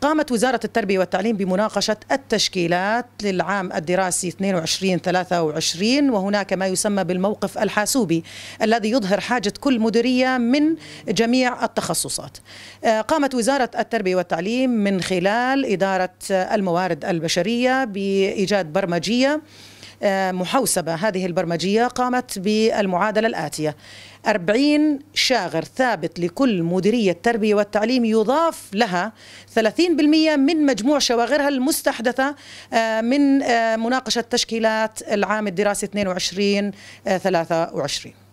قامت وزارة التربية والتعليم بمناقشة التشكيلات للعام الدراسي 22-23 وهناك ما يسمى بالموقف الحاسوبي الذي يظهر حاجة كل مديرية من جميع التخصصات آه، قامت وزارة التربية والتعليم من خلال إدارة الموارد البشرية بإيجاد برمجية آه، محوسبة هذه البرمجية قامت بالمعادلة الآتية 40 شاغر ثابت لكل مديرية التربية والتعليم يضاف لها 30% من مجموع شواغرها المستحدثة آه، من آه، مناقشة تشكيلات العام الدراسي 22 23